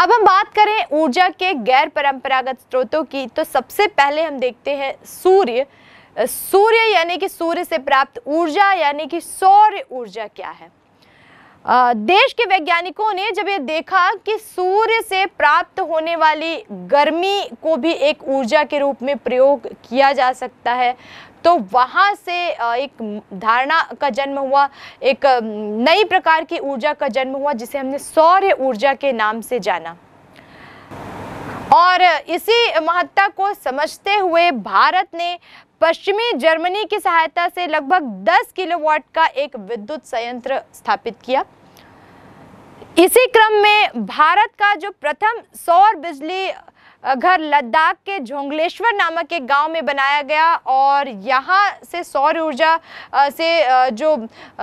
अब हम बात करें ऊर्जा के गैर परंपरागत स्रोतों की तो सबसे पहले हम देखते हैं सूर्य सूर्य यानी कि सूर्य से प्राप्त ऊर्जा यानी कि सौर ऊर्जा क्या है देश के वैज्ञानिकों ने जब ये देखा कि सूर्य से प्राप्त होने वाली गर्मी को भी एक ऊर्जा के रूप में प्रयोग किया जा सकता है तो वहाँ से एक धारणा का जन्म हुआ एक नई प्रकार की ऊर्जा का जन्म हुआ जिसे हमने सौर्य ऊर्जा के नाम से जाना और इसी महत्ता को समझते हुए भारत ने पश्चिमी जर्मनी की सहायता से लगभग 10 किलोवाट का एक विद्युत संयंत्र स्थापित किया इसी क्रम में भारत का जो प्रथम सौर बिजली घर लद्दाख के झोंगलेश्वर नामक एक गांव में बनाया गया और यहां से सौर ऊर्जा से जो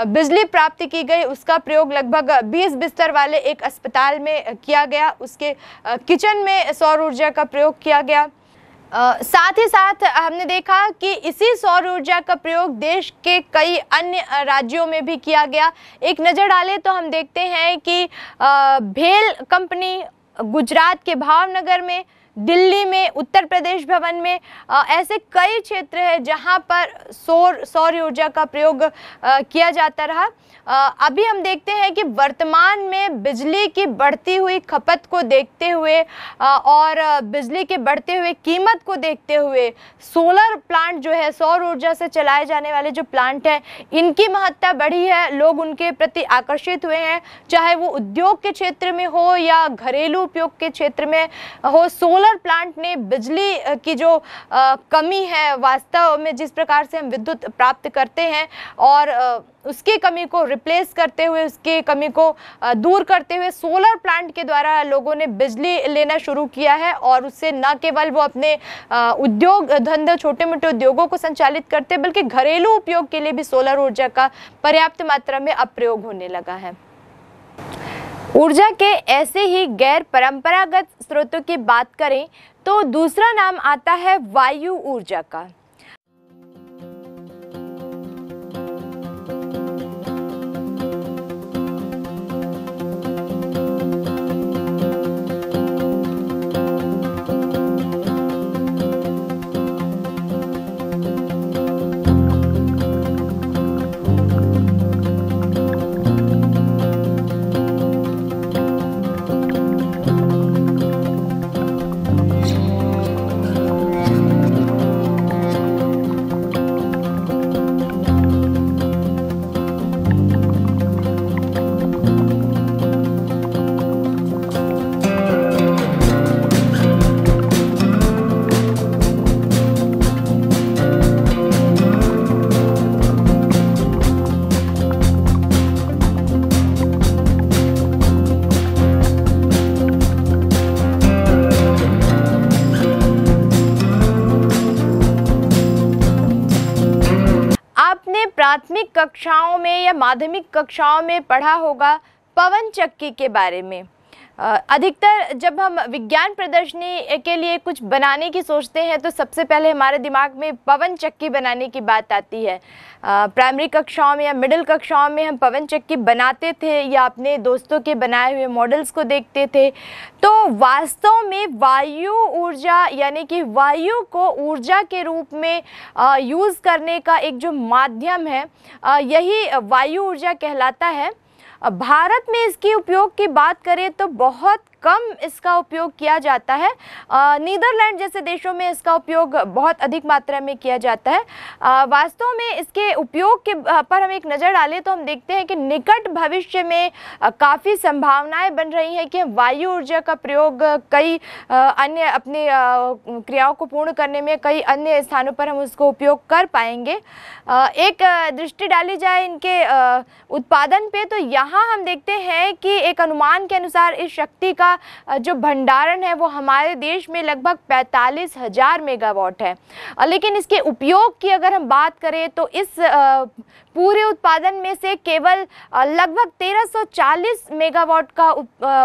बिजली प्राप्त की गई उसका प्रयोग लगभग 20 बिस्तर वाले एक अस्पताल में किया गया उसके किचन में सौर ऊर्जा का प्रयोग किया गया आ, साथ ही साथ हमने देखा कि इसी सौर ऊर्जा का प्रयोग देश के कई अन्य राज्यों में भी किया गया एक नज़र डालें तो हम देखते हैं कि आ, भेल कंपनी गुजरात के भावनगर में दिल्ली में उत्तर प्रदेश भवन में आ, ऐसे कई क्षेत्र हैं जहां पर सौर सौर ऊर्जा का प्रयोग आ, किया जाता रहा आ, अभी हम देखते हैं कि वर्तमान में बिजली की बढ़ती हुई खपत को देखते हुए आ, और बिजली के बढ़ते हुए कीमत को देखते हुए सोलर प्लांट जो है सौर ऊर्जा से चलाए जाने वाले जो प्लांट हैं इनकी महत्ता बढ़ी है लोग उनके प्रति आकर्षित हुए हैं चाहे वो उद्योग के क्षेत्र में हो या घरेलू उपयोग के क्षेत्र में हो सोलर सोलर प्लांट ने बिजली की जो कमी है वास्तव में जिस प्रकार से हम विद्युत प्राप्त करते हैं और उसकी कमी को रिप्लेस करते हुए उसकी कमी को दूर करते हुए सोलर प्लांट के द्वारा लोगों ने बिजली लेना शुरू किया है और उससे न केवल वो अपने उद्योग धंधे छोटे मोटे उद्योगों को संचालित करते बल्कि घरेलू उपयोग के लिए भी सोलर ऊर्जा का पर्याप्त मात्रा में अप्रयोग होने लगा है ऊर्जा के ऐसे ही गैर परंपरागत स्रोतों की बात करें तो दूसरा नाम आता है वायु ऊर्जा का कक्षाओं में या माध्यमिक कक्षाओं में पढ़ा होगा पवन चक्की के बारे में अधिकतर जब हम विज्ञान प्रदर्शनी के लिए कुछ बनाने की सोचते हैं तो सबसे पहले हमारे दिमाग में पवन चक्की बनाने की बात आती है प्राइमरी कक्षाओं में या मिडिल कक्षाओं में हम पवन चक्की बनाते थे या अपने दोस्तों के बनाए हुए मॉडल्स को देखते थे तो वास्तव में वायु ऊर्जा यानी कि वायु को ऊर्जा के रूप में यूज़ करने का एक जो माध्यम है यही वायु ऊर्जा कहलाता है भारत में इसकी उपयोग की बात करें तो बहुत कम इसका उपयोग किया जाता है नीदरलैंड जैसे देशों में इसका उपयोग बहुत अधिक मात्रा में किया जाता है वास्तव में इसके उपयोग के पर हम एक नज़र डालें तो हम देखते हैं कि निकट भविष्य में काफ़ी संभावनाएं बन रही हैं कि वायु ऊर्जा का प्रयोग कई अन्य अपने क्रियाओं को पूर्ण करने में कई अन्य स्थानों पर हम उसको उपयोग कर पाएंगे एक दृष्टि डाली जाए इनके उत्पादन पे तो यहाँ हम देखते हैं कि एक अनुमान के अनुसार इस शक्ति का जो भंडारण है वो हमारे देश में लगभग पैंतालीस हज़ार मेगावाट है लेकिन इसके उपयोग की अगर हम बात करें तो इस पूरे उत्पादन में से केवल लगभग 1340 मेगावाट का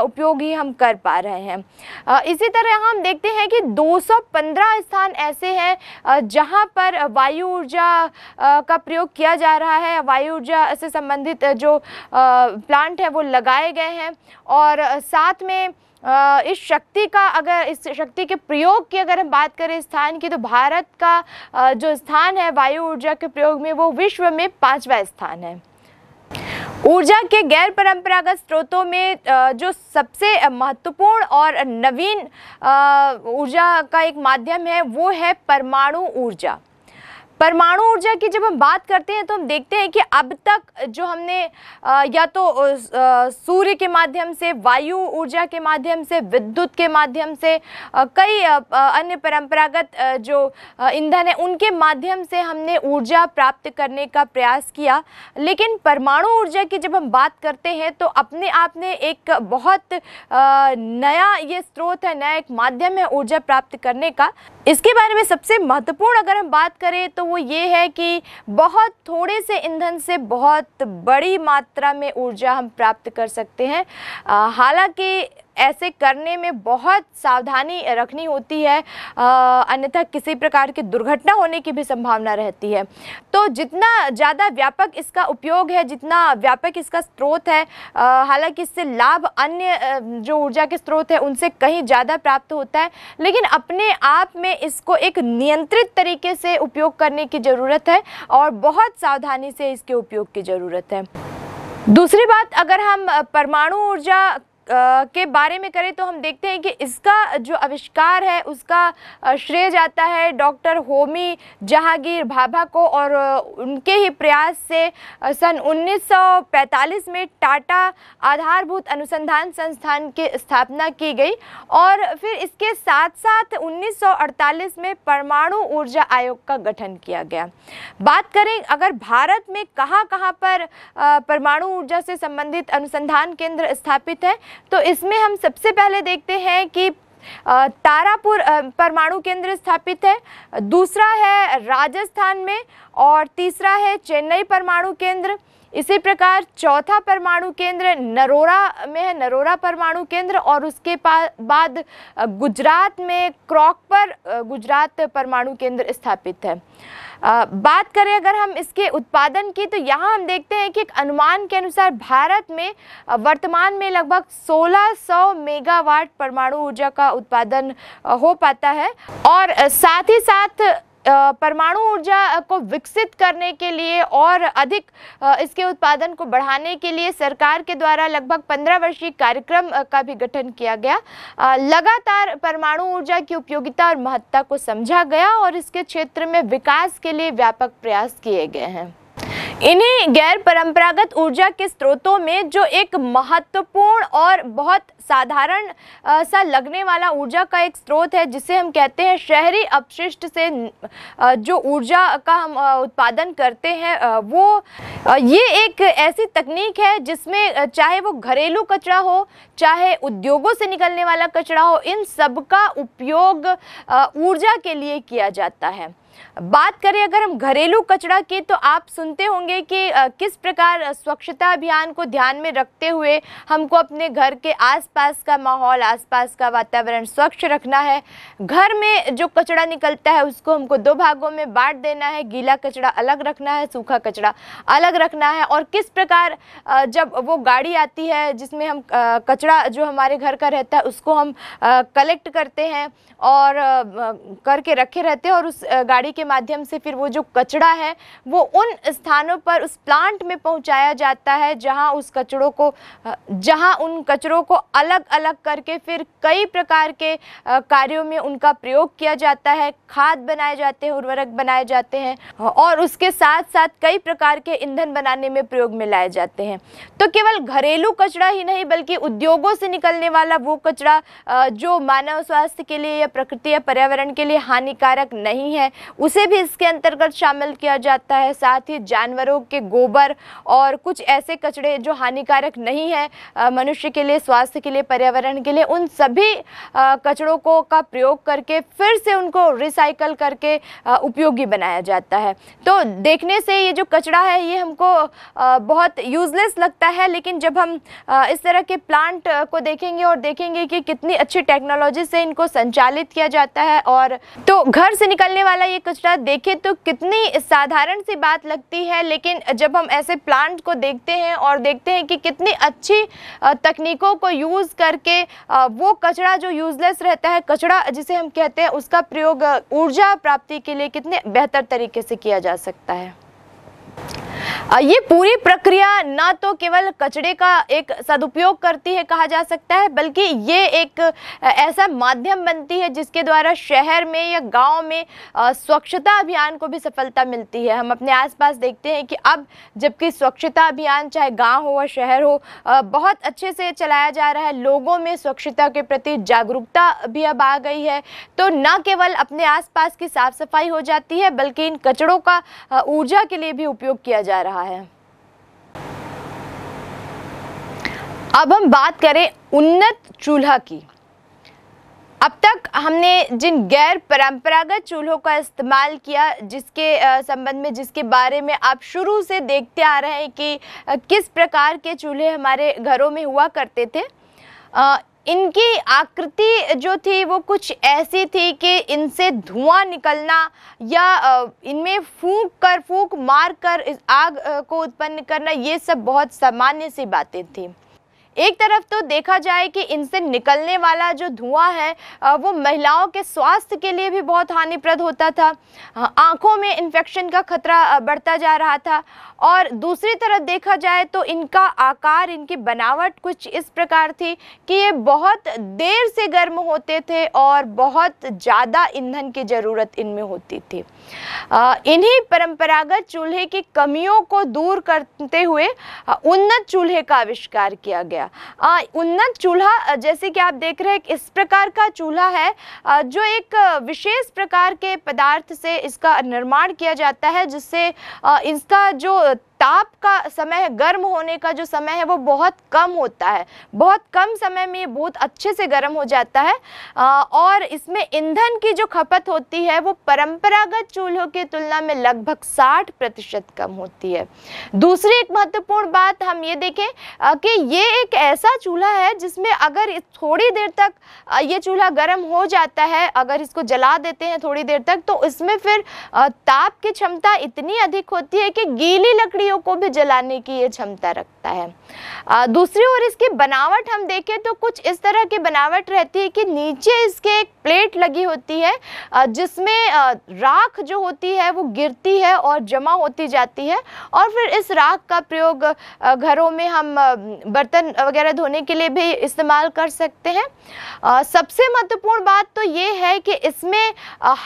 उपयोग ही हम कर पा रहे हैं इसी तरह हम देखते हैं कि 215 स्थान ऐसे हैं जहां पर वायु ऊर्जा का प्रयोग किया जा रहा है वायु ऊर्जा से संबंधित जो प्लांट है वो लगाए गए हैं और साथ में इस शक्ति का अगर इस शक्ति के प्रयोग की अगर हम बात करें स्थान की तो भारत का जो स्थान है वायु ऊर्जा के प्रयोग में वो विश्व में पाँचवा स्थान है ऊर्जा के गैर परंपरागत स्रोतों में जो सबसे महत्वपूर्ण और नवीन ऊर्जा का एक माध्यम है वो है परमाणु ऊर्जा परमाणु ऊर्जा की जब हम बात करते हैं तो हम देखते हैं कि अब तक जो हमने या तो सूर्य के माध्यम से वायु ऊर्जा के माध्यम से विद्युत के माध्यम से कई अन्य परंपरागत जो ईंधन है उनके माध्यम से हमने ऊर्जा प्राप्त करने का प्रयास किया लेकिन परमाणु ऊर्जा की जब हम बात करते हैं तो अपने आप में एक बहुत नया ये स्रोत है नया एक माध्यम है ऊर्जा प्राप्त करने का इसके बारे में सबसे महत्वपूर्ण अगर हम बात करें तो वो ये है कि बहुत थोड़े से ईंधन से बहुत बड़ी मात्रा में ऊर्जा हम प्राप्त कर सकते हैं हालांकि ऐसे करने में बहुत सावधानी रखनी होती है अन्यथा किसी प्रकार की दुर्घटना होने की भी संभावना रहती है तो जितना ज़्यादा व्यापक इसका उपयोग है जितना व्यापक इसका स्रोत है हालांकि इससे लाभ अन्य जो ऊर्जा के स्रोत है उनसे कहीं ज़्यादा प्राप्त होता है लेकिन अपने आप में इसको एक नियंत्रित तरीके से उपयोग करने की ज़रूरत है और बहुत सावधानी से इसके उपयोग की ज़रूरत है दूसरी बात अगर हम परमाणु ऊर्जा के बारे में करें तो हम देखते हैं कि इसका जो आविष्कार है उसका श्रेय जाता है डॉक्टर होमी जहांगीर भाभा को और उनके ही प्रयास से सन 1945 में टाटा आधारभूत अनुसंधान संस्थान की स्थापना की गई और फिर इसके साथ साथ 1948 में परमाणु ऊर्जा आयोग का गठन किया गया बात करें अगर भारत में कहाँ कहाँ पर परमाणु ऊर्जा से संबंधित अनुसंधान केंद्र स्थापित है तो इसमें हम सबसे पहले देखते हैं कि तारापुर परमाणु केंद्र स्थापित है दूसरा है राजस्थान में और तीसरा है चेन्नई परमाणु केंद्र इसी प्रकार चौथा परमाणु केंद्र नरोरा में है नरोरा परमाणु केंद्र और उसके बाद गुजरात में क्रॉकपर गुजरात परमाणु केंद्र स्थापित है बात करें अगर हम इसके उत्पादन की तो यहाँ हम देखते हैं कि एक अनुमान के अनुसार भारत में वर्तमान में लगभग 1600 मेगावाट परमाणु ऊर्जा का उत्पादन हो पाता है और साथ ही साथ परमाणु ऊर्जा को विकसित करने के लिए और अधिक इसके उत्पादन को बढ़ाने के लिए सरकार के द्वारा लगभग पंद्रह वर्षीय कार्यक्रम का भी गठन किया गया लगातार परमाणु ऊर्जा की उपयोगिता और महत्ता को समझा गया और इसके क्षेत्र में विकास के लिए व्यापक प्रयास किए गए हैं इन्हीं गैर परंपरागत ऊर्जा के स्रोतों में जो एक महत्वपूर्ण और बहुत साधारण सा लगने वाला ऊर्जा का एक स्रोत है जिसे हम कहते हैं शहरी अपशिष्ट से जो ऊर्जा का हम उत्पादन करते हैं वो ये एक ऐसी तकनीक है जिसमें चाहे वो घरेलू कचरा हो चाहे उद्योगों से निकलने वाला कचरा हो इन सब का उपयोग ऊर्जा के लिए किया जाता है बात करें अगर हम घरेलू कचरा की तो आप सुनते होंगे कि किस प्रकार स्वच्छता अभियान को ध्यान में रखते हुए हमको अपने घर के आसपास का माहौल आसपास का वातावरण स्वच्छ रखना है घर में जो कचरा निकलता है उसको हमको दो भागों में बांट देना है गीला कचरा अलग रखना है सूखा कचरा अलग रखना है और किस प्रकार जब वो गाड़ी आती है जिसमें हम कचरा जो हमारे घर का रहता है उसको हम कलेक्ट करते हैं और करके रखे रहते हैं और उस गाड़ी गाड़ी के माध्यम से फिर वो जो कचड़ा है वो उन स्थानों पर उस प्लांट में पहुंचाया जाता है जहां उस कचड़ों को जहां उन कचड़ों को अलग अलग करके फिर कई प्रकार के कार्यों में उनका प्रयोग किया जाता है खाद बनाए जाते हैं उर्वरक बनाए जाते हैं और उसके साथ साथ कई प्रकार के ईंधन बनाने में प्रयोग में लाए जाते हैं तो केवल घरेलू कचड़ा ही नहीं बल्कि उद्योगों से निकलने वाला वो कचड़ा जो मानव स्वास्थ्य के लिए या प्रकृति या पर्यावरण के लिए हानिकारक नहीं है उसे भी इसके अंतर्गत शामिल किया जाता है साथ ही जानवरों के गोबर और कुछ ऐसे कचड़े जो हानिकारक नहीं है मनुष्य के लिए स्वास्थ्य के लिए पर्यावरण के लिए उन सभी कचड़ों को का प्रयोग करके फिर से उनको रिसाइकल करके उपयोगी बनाया जाता है तो देखने से ये जो कचड़ा है ये हमको बहुत यूज़लेस लगता है लेकिन जब हम इस तरह के प्लांट को देखेंगे और देखेंगे कि कितनी अच्छी टेक्नोलॉजी से इनको संचालित किया जाता है और तो घर से निकलने वाला ये पिछड़ा देखें तो कितनी साधारण सी बात लगती है लेकिन जब हम ऐसे प्लांट को देखते हैं और देखते हैं कि कितनी अच्छी तकनीकों को यूज़ करके वो कचरा जो यूज़लेस रहता है कचरा जिसे हम कहते हैं उसका प्रयोग ऊर्जा प्राप्ति के लिए कितने बेहतर तरीके से किया जा सकता है ये पूरी प्रक्रिया ना तो केवल कचड़े का एक सदुपयोग करती है कहा जा सकता है बल्कि ये एक ऐसा माध्यम बनती है जिसके द्वारा शहर में या गांव में स्वच्छता अभियान को भी सफलता मिलती है हम अपने आसपास देखते हैं कि अब जबकि स्वच्छता अभियान चाहे गांव हो या शहर हो बहुत अच्छे से चलाया जा रहा है लोगों में स्वच्छता के प्रति जागरूकता भी अब आ गई है तो न केवल अपने आस की साफ़ सफाई हो जाती है बल्कि इन कचड़ों का ऊर्जा के लिए भी उपयोग किया जा रहा है जा रहा है अब हम बात करें उन्नत चूल्हा की अब तक हमने जिन गैर परंपरागत चूल्हों का इस्तेमाल किया जिसके संबंध में जिसके बारे में आप शुरू से देखते आ रहे हैं कि किस प्रकार के चूल्हे हमारे घरों में हुआ करते थे इनकी आकृति जो थी वो कुछ ऐसी थी कि इनसे धुआं निकलना या इनमें फूंक कर फूंक मार कर इस आग को उत्पन्न करना ये सब बहुत सामान्य सी बातें थीं एक तरफ तो देखा जाए कि इनसे निकलने वाला जो धुआं है वो महिलाओं के स्वास्थ्य के लिए भी बहुत हानिप्रद होता था आँखों में इन्फेक्शन का खतरा बढ़ता जा रहा था और दूसरी तरफ देखा जाए तो इनका आकार इनकी बनावट कुछ इस प्रकार थी कि ये बहुत देर से गर्म होते थे और बहुत ज़्यादा ईंधन की ज़रूरत इनमें होती थी इन्हीं परंपरागत चूल्हे की कमियों को दूर करते हुए उन्नत चूल्हे का आविष्कार किया गया गया आ, उन्नत चूल्हा जैसे कि आप देख रहे हैं इस प्रकार का चूल्हा है जो एक विशेष प्रकार के पदार्थ से इसका निर्माण किया जाता है जिससे इसका जो ताप का समय गर्म होने का जो समय है वो बहुत कम होता है बहुत कम समय में ये बहुत अच्छे से गर्म हो जाता है और इसमें ईंधन की जो खपत होती है वो परंपरागत चूल्हों की तुलना में लगभग 60 प्रतिशत कम होती है दूसरी एक महत्वपूर्ण बात हम ये देखें कि ये एक ऐसा चूल्हा है जिसमें अगर थोड़ी देर तक ये चूल्हा गर्म हो जाता है अगर इसको जला देते हैं थोड़ी देर तक तो इसमें फिर ताप की क्षमता इतनी अधिक होती है कि गीली लकड़ियों प्राणियों को भी जलाने की ये क्षमता रखता है दूसरी ओर इसकी बनावट हम देखें तो कुछ इस तरह की बनावट रहती है कि नीचे इसके एक प्लेट लगी होती है जिसमें राख जो होती है वो गिरती है और जमा होती जाती है और फिर इस राख का प्रयोग घरों में हम बर्तन वगैरह धोने के लिए भी इस्तेमाल कर सकते हैं सबसे महत्वपूर्ण बात तो ये है कि इसमें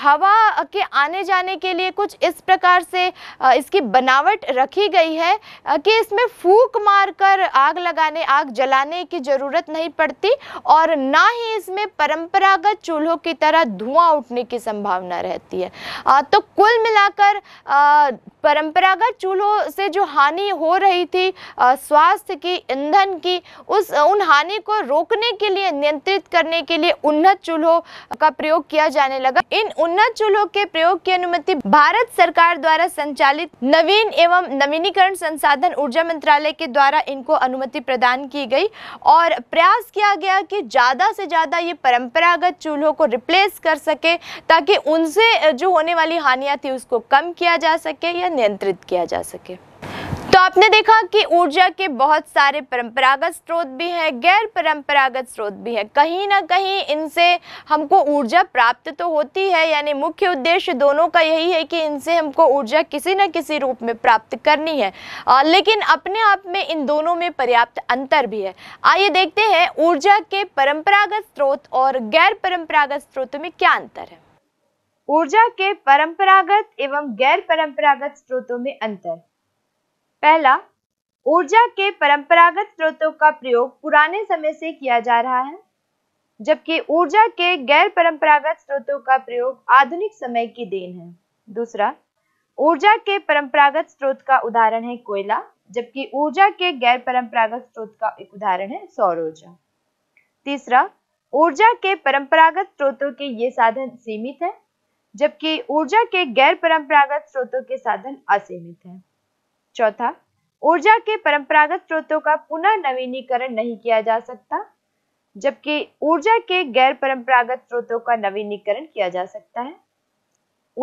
हवा के आने जाने के लिए कुछ इस प्रकार से इसकी बनावट रखी गई है कि इसमें फूक मारकर आग लगाने आग जलाने की ज़रूरत नहीं पड़ती और ना ही इसमें परंपरागत चूल्हों की तरह धुआं उठने की संभावना रहती है तो कुल मिलाकर परंपरागत चूल्हों से जो हानि हो रही थी स्वास्थ्य की ईंधन की उस उन हानि को रोकने के लिए नियंत्रित करने के लिए उन्नत चूल्हों का प्रयोग किया जाने लगा इन उन्नत चूल्हों के प्रयोग की अनुमति भारत सरकार द्वारा संचालित नवीन एवं नवीन नवीनीकरण संसाधन ऊर्जा मंत्रालय के द्वारा इनको अनुमति प्रदान की गई और प्रयास किया गया कि ज़्यादा से ज़्यादा ये परंपरागत चूल्हों को रिप्लेस कर सके ताकि उनसे जो होने वाली हानियाँ थी उसको कम किया जा सके या नियंत्रित किया जा सके तो आपने देखा कि ऊर्जा के बहुत सारे परंपरागत स्रोत भी हैं गैर परंपरागत स्रोत भी हैं कहीं ना कहीं इनसे हमको ऊर्जा प्राप्त तो होती है यानी मुख्य उद्देश्य दोनों का यही है कि इनसे हमको ऊर्जा किसी न किसी रूप में प्राप्त करनी है आ, लेकिन अपने आप में इन दोनों में पर्याप्त अंतर भी है आइए देखते हैं ऊर्जा के परंपरागत स्रोत और गैर परंपरागत स्रोत में क्या अंतर है ऊर्जा के परंपरागत एवं गैर परंपरागत स्रोतों में अंतर पहला ऊर्जा के परंपरागत स्रोतों का प्रयोग पुराने समय से किया जा रहा है जबकि ऊर्जा के गैर परंपरागत स्रोतों का प्रयोग आधुनिक समय की देन है दूसरा ऊर्जा के परंपरागत स्रोत का उदाहरण है कोयला जबकि ऊर्जा के गैर परंपरागत स्रोत का एक उदाहरण है सौर ऊर्जा तीसरा ऊर्जा के परंपरागत स्रोतों के ये साधन सीमित हैं जबकि ऊर्जा के गैर परंपरागत स्रोतों के साधन असीमित हैं चौथा ऊर्जा के परंपरागत स्रोतों का पुनः नवीनीकरण नहीं किया जा सकता जबकि ऊर्जा के गैर परंपरागत स्रोतों का नवीनीकरण किया जा सकता है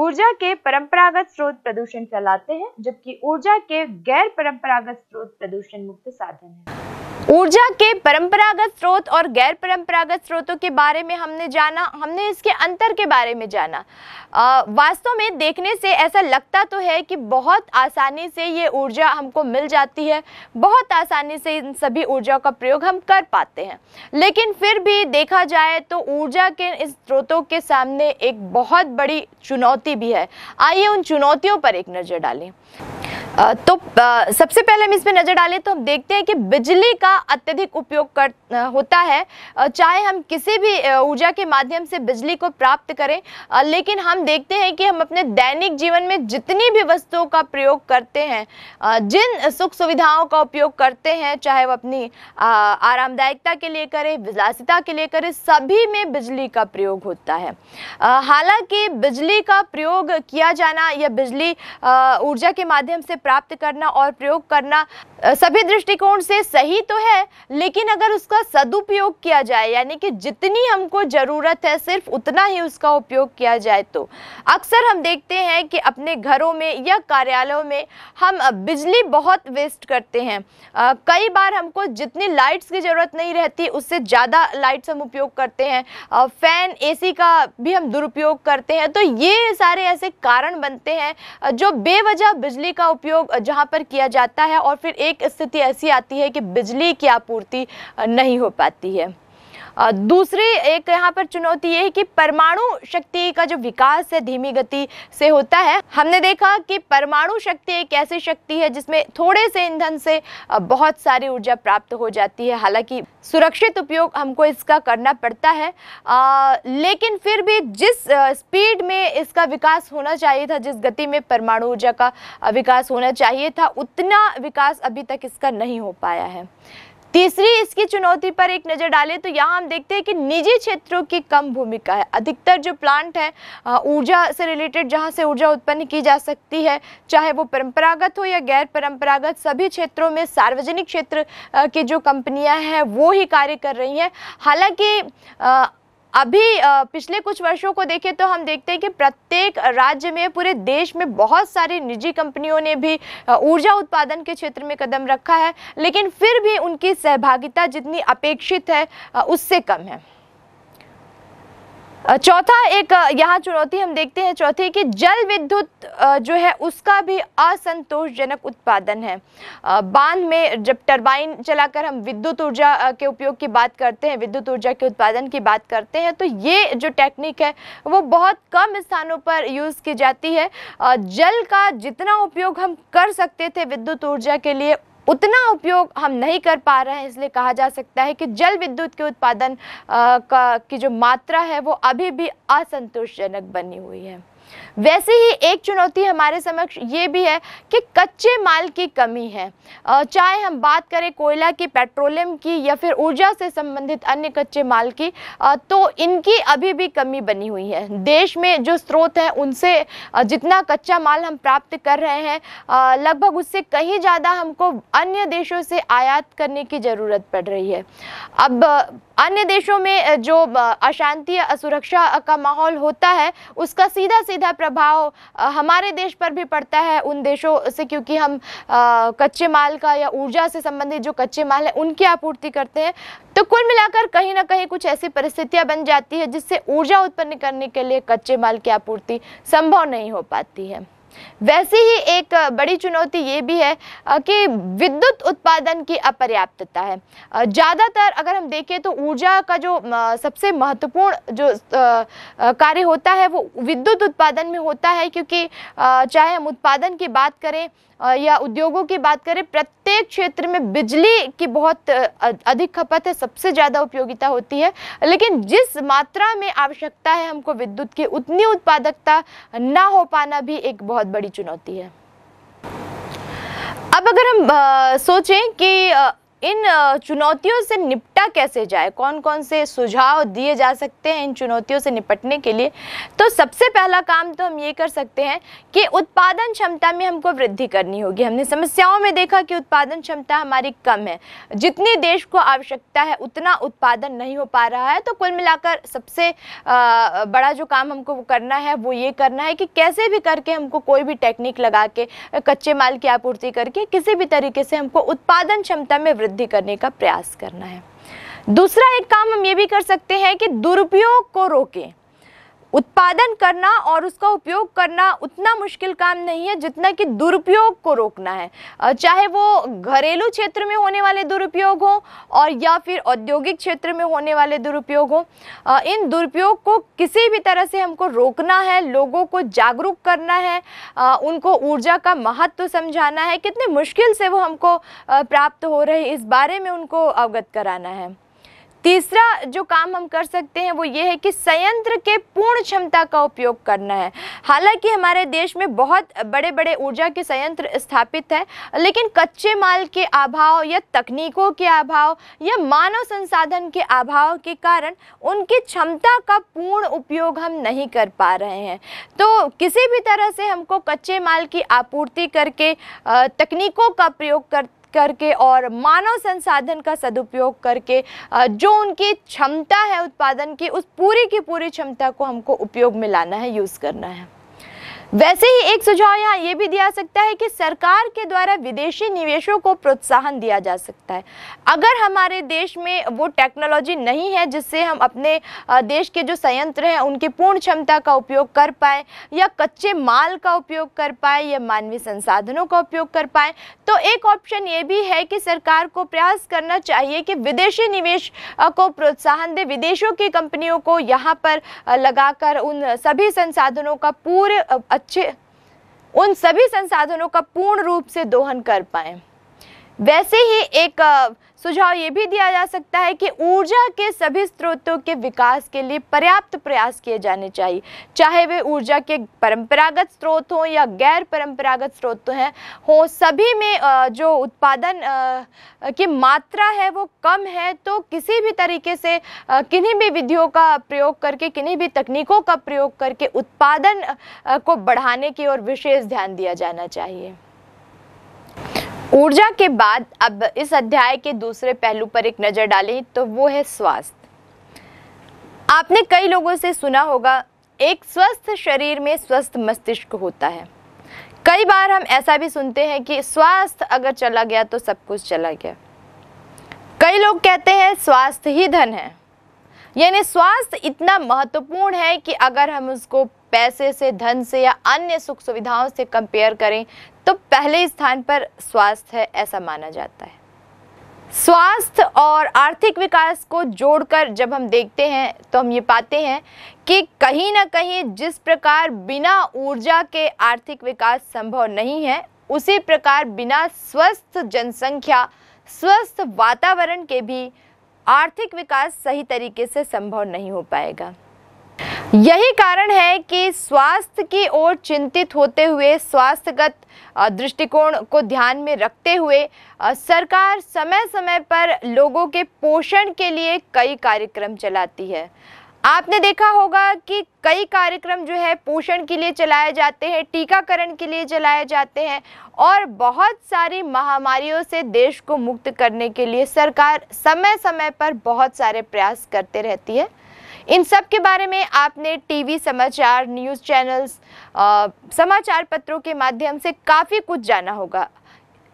ऊर्जा के परंपरागत स्रोत प्रदूषण फैलाते हैं जबकि ऊर्जा के गैर परंपरागत स्रोत प्रदूषण मुक्त साधन है ऊर्जा के परंपरागत स्रोत और गैर परंपरागत स्रोतों के बारे में हमने जाना हमने इसके अंतर के बारे में जाना वास्तव में देखने से ऐसा लगता तो है कि बहुत आसानी से ये ऊर्जा हमको मिल जाती है बहुत आसानी से इन सभी ऊर्जा का प्रयोग हम कर पाते हैं लेकिन फिर भी देखा जाए तो ऊर्जा के इस स्रोतों के सामने एक बहुत बड़ी चुनौती भी है आइए उन चुनौतियों पर एक नज़र डालें तो सबसे पहले हम इस पर नज़र डालें तो हम देखते हैं कि बिजली का अत्यधिक उपयोग कर होता है चाहे हम किसी भी ऊर्जा के माध्यम से बिजली को प्राप्त करें लेकिन हम देखते हैं कि हम अपने दैनिक जीवन में जितनी भी वस्तुओं का प्रयोग करते हैं जिन सुख सुविधाओं का उपयोग करते हैं चाहे वो अपनी आरामदायकता के लिए करें विलासिता के लिए करें सभी में बिजली का प्रयोग होता है हालांकि बिजली का प्रयोग किया जाना या बिजली ऊर्जा के माध्यम से प्राप्त करना और प्रयोग करना सभी दृष्टिकोण से सही तो है लेकिन अगर उसका सदुपयोग किया जाए यानी कि जितनी हमको ज़रूरत है सिर्फ उतना ही उसका उपयोग किया जाए तो अक्सर हम देखते हैं कि अपने घरों में या कार्यालयों में हम बिजली बहुत वेस्ट करते हैं आ, कई बार हमको जितनी लाइट्स की ज़रूरत नहीं रहती उससे ज़्यादा लाइट्स हम उपयोग करते हैं आ, फैन ए का भी हम दुरुपयोग करते हैं तो ये सारे ऐसे कारण बनते हैं जो बेवजह बिजली का उपयोग जहाँ पर किया जाता है और फिर एक स्थिति ऐसी आती है कि बिजली की आपूर्ति नहीं हो पाती है दूसरी एक यहाँ पर चुनौती ये है कि परमाणु शक्ति का जो विकास है धीमी गति से होता है हमने देखा कि परमाणु शक्ति एक ऐसी शक्ति है जिसमें थोड़े से ईंधन से बहुत सारी ऊर्जा प्राप्त हो जाती है हालांकि सुरक्षित उपयोग हमको इसका करना पड़ता है आ, लेकिन फिर भी जिस स्पीड में इसका विकास होना चाहिए था जिस गति में परमाणु ऊर्जा का विकास होना चाहिए था उतना विकास अभी तक इसका नहीं हो पाया है तीसरी इसकी चुनौती पर एक नज़र डालें तो यहाँ हम देखते हैं कि निजी क्षेत्रों की कम भूमिका है अधिकतर जो प्लांट है ऊर्जा से रिलेटेड जहाँ से ऊर्जा उत्पन्न की जा सकती है चाहे वो परंपरागत हो या गैर परंपरागत सभी क्षेत्रों में सार्वजनिक क्षेत्र की जो कंपनियाँ हैं वो ही कार्य कर रही हैं हालांकि अभी पिछले कुछ वर्षों को देखें तो हम देखते हैं कि प्रत्येक राज्य में पूरे देश में बहुत सारी निजी कंपनियों ने भी ऊर्जा उत्पादन के क्षेत्र में कदम रखा है लेकिन फिर भी उनकी सहभागिता जितनी अपेक्षित है उससे कम है चौथा एक यहाँ चुनौती हम देखते हैं चौथी कि जल विद्युत जो है उसका भी असंतोषजनक उत्पादन है बांध में जब टरबाइन चलाकर हम विद्युत ऊर्जा के उपयोग की बात करते हैं विद्युत ऊर्जा के उत्पादन की बात करते हैं तो ये जो टेक्निक है वो बहुत कम स्थानों पर यूज़ की जाती है जल का जितना उपयोग हम कर सकते थे विद्युत ऊर्जा के लिए उतना उपयोग हम नहीं कर पा रहे हैं इसलिए कहा जा सकता है कि जल विद्युत के उत्पादन आ, का की जो मात्रा है वो अभी भी असंतोषजनक बनी हुई है वैसे ही एक चुनौती हमारे समक्ष ये भी है कि कच्चे माल की कमी है चाहे हम बात करें कोयला की पेट्रोलियम की या फिर ऊर्जा से संबंधित अन्य कच्चे माल की तो इनकी अभी भी कमी बनी हुई है देश में जो स्रोत हैं उनसे जितना कच्चा माल हम प्राप्त कर रहे हैं लगभग उससे कहीं ज़्यादा हमको अन्य देशों से आयात करने की ज़रूरत पड़ रही है अब अन्य देशों में जो अशांति असुरक्षा का माहौल होता है उसका सीधा सीधा सीधा प्रभाव हमारे देश पर भी पड़ता है उन देशों से क्योंकि हम कच्चे माल का या ऊर्जा से संबंधित जो कच्चे माल है उनकी आपूर्ति करते हैं तो कुल मिलाकर कहीं ना कहीं कुछ ऐसी परिस्थितियां बन जाती है जिससे ऊर्जा उत्पन्न करने के लिए कच्चे माल की आपूर्ति संभव नहीं हो पाती है वैसे ही एक बड़ी चुनौती ये भी है कि विद्युत उत्पादन की अपर्याप्तता है ज़्यादातर अगर हम देखें तो ऊर्जा का जो सबसे महत्वपूर्ण जो कार्य होता है वो विद्युत उत्पादन में होता है क्योंकि चाहे हम उत्पादन की बात करें या उद्योगों की बात करें प्रत्येक क्षेत्र में बिजली की बहुत अधिक खपत है सबसे ज़्यादा उपयोगिता होती है लेकिन जिस मात्रा में आवश्यकता है हमको विद्युत की उतनी उत्पादकता ना हो पाना भी एक बहुत बड़ी चुनौती है अब अगर हम सोचें कि आ, इन चुनौतियों से निपटा कैसे जाए कौन कौन से सुझाव दिए जा सकते हैं इन चुनौतियों से निपटने के लिए तो सबसे पहला काम तो हम ये कर सकते हैं कि उत्पादन क्षमता में हमको वृद्धि करनी होगी हमने समस्याओं में देखा कि उत्पादन क्षमता हमारी कम है जितनी देश को आवश्यकता है उतना उत्पादन नहीं हो पा रहा है तो कुल मिलाकर सबसे बड़ा जो काम हमको करना है वो ये करना है कि कैसे भी करके हमको कोई भी टेक्निक लगा के कच्चे माल की आपूर्ति करके किसी भी तरीके से हमको उत्पादन क्षमता में वृद्धि वृद्धि करने का प्रयास करना है दूसरा एक काम हम ये भी कर सकते हैं कि दुरुपयोग को रोकें उत्पादन करना और उसका उपयोग करना उतना मुश्किल काम नहीं है जितना कि दुरुपयोग को रोकना है चाहे वो घरेलू क्षेत्र में होने वाले दुरुपयोग हो और या फिर औद्योगिक क्षेत्र में होने वाले दुरुपयोग हो इन दुरुपयोग को किसी भी तरह से हमको रोकना है लोगों को जागरूक करना है उनको ऊर्जा का महत्व समझाना है कितने मुश्किल से वो हमको प्राप्त हो रहे इस बारे में उनको अवगत कराना है तीसरा जो काम हम कर सकते हैं वो ये है कि संयंत्र के पूर्ण क्षमता का उपयोग करना है हालांकि हमारे देश में बहुत बड़े बड़े ऊर्जा के संयंत्र स्थापित हैं लेकिन कच्चे माल के अभाव या तकनीकों के अभाव या मानव संसाधन के अभाव के कारण उनकी क्षमता का पूर्ण उपयोग हम नहीं कर पा रहे हैं तो किसी भी तरह से हमको कच्चे माल की आपूर्ति करके तकनीकों का प्रयोग कर करके और मानव संसाधन का सदुपयोग करके जो उनकी क्षमता है उत्पादन की उस पूरी की पूरी क्षमता को हमको उपयोग में लाना है यूज़ करना है वैसे ही एक सुझाव यहाँ ये भी दिया सकता है कि सरकार के द्वारा विदेशी निवेशों को प्रोत्साहन दिया जा सकता है अगर हमारे देश में वो टेक्नोलॉजी नहीं है जिससे हम अपने देश के जो संयंत्र हैं उनकी पूर्ण क्षमता का उपयोग कर पाए या कच्चे माल का उपयोग कर पाए या मानवीय संसाधनों का उपयोग कर पाए तो एक ऑप्शन ये भी है कि सरकार को प्रयास करना चाहिए कि विदेशी निवेश को प्रोत्साहन दे विदेशों की कंपनियों को यहाँ पर लगाकर उन सभी संसाधनों का पूरे बच्चे उन सभी संसाधनों का पूर्ण रूप से दोहन कर पाए वैसे ही एक सुझाव ये भी दिया जा सकता है कि ऊर्जा के सभी स्रोतों के विकास के लिए पर्याप्त प्रयास किए जाने चाहिए चाहे वे ऊर्जा के परंपरागत स्रोत हों या गैर परंपरागत स्रोत हैं हों सभी में जो उत्पादन की मात्रा है वो कम है तो किसी भी तरीके से किन्हीं भी विधियों का प्रयोग करके किन्हीं भी तकनीकों का प्रयोग करके उत्पादन को बढ़ाने की ओर विशेष ध्यान दिया जाना चाहिए ऊर्जा के बाद अब इस अध्याय के दूसरे पहलू पर एक नज़र डालें तो वो है स्वास्थ्य आपने कई लोगों से सुना होगा एक स्वस्थ शरीर में स्वस्थ मस्तिष्क होता है कई बार हम ऐसा भी सुनते हैं कि स्वास्थ्य अगर चला गया तो सब कुछ चला गया कई लोग कहते हैं स्वास्थ्य ही धन है यानी स्वास्थ्य इतना महत्वपूर्ण है कि अगर हम उसको पैसे से धन से या अन्य सुख सुविधाओं से कंपेयर करें तो पहले स्थान पर स्वास्थ्य है ऐसा माना जाता है स्वास्थ्य और आर्थिक विकास को जोड़कर जब हम देखते हैं तो हम ये पाते हैं कि कहीं ना कहीं जिस प्रकार बिना ऊर्जा के आर्थिक विकास संभव नहीं है उसी प्रकार बिना स्वस्थ जनसंख्या स्वस्थ वातावरण के भी आर्थिक विकास सही तरीके से संभव नहीं हो पाएगा यही कारण है कि स्वास्थ्य की ओर चिंतित होते हुए स्वास्थ्यगत दृष्टिकोण को ध्यान में रखते हुए सरकार समय समय पर लोगों के पोषण के लिए कई कार्यक्रम चलाती है आपने देखा होगा कि कई कार्यक्रम जो है पोषण के लिए चलाए जाते हैं टीकाकरण के लिए चलाए जाते हैं और बहुत सारी महामारियों से देश को मुक्त करने के लिए सरकार समय समय पर बहुत सारे प्रयास करते रहती है इन सब के बारे में आपने टीवी समाचार न्यूज़ चैनल्स समाचार पत्रों के माध्यम से काफ़ी कुछ जाना होगा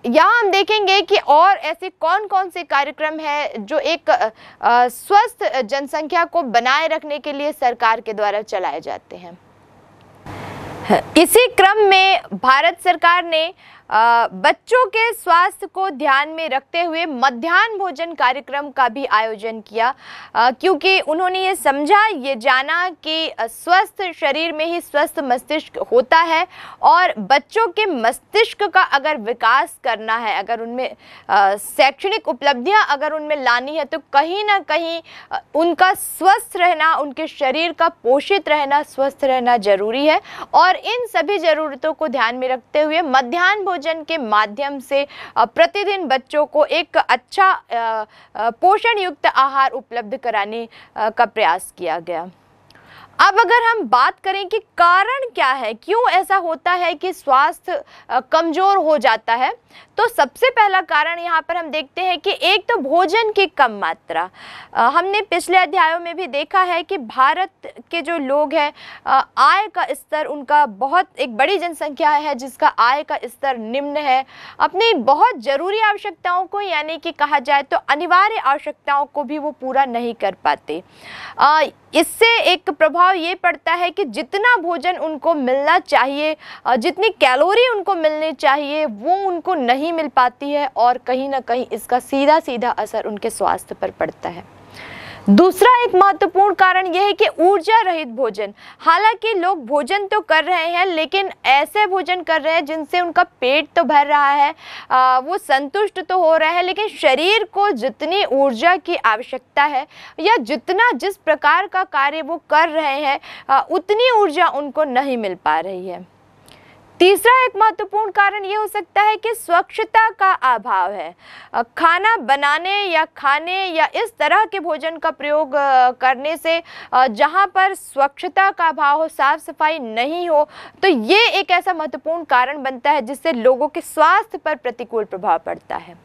यहाँ हम देखेंगे कि और ऐसे कौन कौन से कार्यक्रम हैं जो एक स्वस्थ जनसंख्या को बनाए रखने के लिए सरकार के द्वारा चलाए जाते हैं इसी क्रम में भारत सरकार ने बच्चों के स्वास्थ्य को ध्यान में रखते हुए मध्यान्ह भोजन कार्यक्रम का भी आयोजन किया क्योंकि उन्होंने ये समझा ये जाना कि स्वस्थ शरीर में ही स्वस्थ मस्तिष्क होता है और बच्चों के मस्तिष्क का अगर विकास करना है अगर उनमें शैक्षणिक उपलब्धियां अगर उनमें लानी है तो कहीं ना कहीं उनका स्वस्थ रहना उनके शरीर का पोषित रहना स्वस्थ रहना ज़रूरी है और इन सभी ज़रूरतों को ध्यान में रखते हुए मध्यान्ह भोजन आयोजन के माध्यम से प्रतिदिन बच्चों को एक अच्छा पोषण युक्त आहार उपलब्ध कराने का प्रयास किया गया अब अगर हम बात करें कि कारण क्या है क्यों ऐसा होता है कि स्वास्थ्य कमज़ोर हो जाता है तो सबसे पहला कारण यहाँ पर हम देखते हैं कि एक तो भोजन की कम मात्रा हमने पिछले अध्यायों में भी देखा है कि भारत के जो लोग हैं आय का स्तर उनका बहुत एक बड़ी जनसंख्या है जिसका आय का स्तर निम्न है अपनी बहुत ज़रूरी आवश्यकताओं को यानी कि कहा जाए तो अनिवार्य आवश्यकताओं को भी वो पूरा नहीं कर पाते इससे एक प्रभाव प्रभाव ये पड़ता है कि जितना भोजन उनको मिलना चाहिए जितनी कैलोरी उनको मिलनी चाहिए वो उनको नहीं मिल पाती है और कहीं ना कहीं इसका सीधा सीधा असर उनके स्वास्थ्य पर पड़ता है दूसरा एक महत्वपूर्ण कारण यह है कि ऊर्जा रहित भोजन हालांकि लोग भोजन तो कर रहे हैं लेकिन ऐसे भोजन कर रहे हैं जिनसे उनका पेट तो भर रहा है आ, वो संतुष्ट तो हो रहा है लेकिन शरीर को जितनी ऊर्जा की आवश्यकता है या जितना जिस प्रकार का कार्य वो कर रहे हैं उतनी ऊर्जा उनको नहीं मिल पा रही है तीसरा एक महत्वपूर्ण कारण ये हो सकता है कि स्वच्छता का अभाव है खाना बनाने या खाने या इस तरह के भोजन का प्रयोग करने से जहाँ पर स्वच्छता का अभाव हो साफ सफाई नहीं हो तो ये एक ऐसा महत्वपूर्ण कारण बनता है जिससे लोगों के स्वास्थ्य पर प्रतिकूल प्रभाव पड़ता है